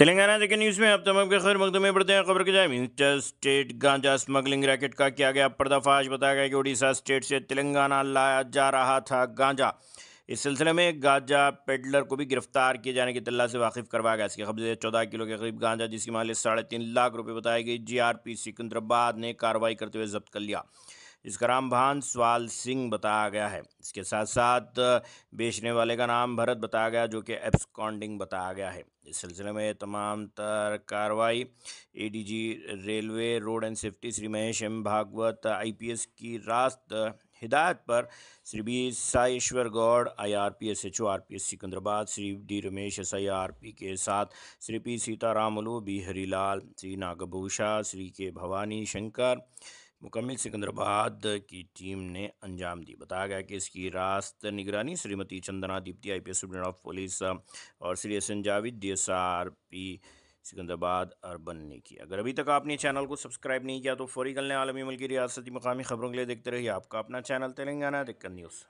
तेलंगाना देखे न्यूज़ में अब तमाम के खैर मकदमे बढ़ते हैं खबर के जाए इंटर स्टेट गांजा स्मगलिंग रैकेट का किया गया पर्दाफाश बताया गया कि उड़ीसा स्टेट से तेलंगाना लाया जा रहा था गांजा इस सिलसिले में गांजा पेडलर को भी गिरफ्तार किए जाने की तल्ला से वाकिफ करवाया गया इसके कब्जे चौदह किलो के करीब गांजा जिसकी मालिक साढ़े तीन लाख रुपये बताई गई जीआरपी सिकंदराबाद ने कार्रवाई करते हुए जब्त कर लिया इसका नाम भान स्वाल सिंह बताया गया है इसके साथ साथ बेचने वाले का नाम भरत बताया गया जो कि कॉन्डिंग बताया गया है इस सिलसिले में तमाम तर कार्रवाई ADG railway road and safety Shri Mahesh M Bhagwat IPS की रास्त हिदायत पर Shri B Saishwar Goud I R P S H O R P S Secunderabad Shri D Ramesh S I R P के साथ Shri P Seetharamulu B Harilal Shri Nagbhusha Shri K Bhavani Shankar मुकम्मल सिकंदराबाद की टीम ने अंजाम दी बताया गया कि इसकी रास्त निगरानी श्रीमती चंदना दीप्ति आई पी सुप्रीन ऑफ पुलिस और Shri S N Javid D S R P Secunderabad urban ने की अगर अभी तक आपने चैनल को सब्सक्राइब नहीं किया तो फौरी कल ने आलमी मुल्क की रियासती मकामी खबरों के लिए देखते रहिए आपका अपना चैनल तेलंगाना दिक्कत न्यूज़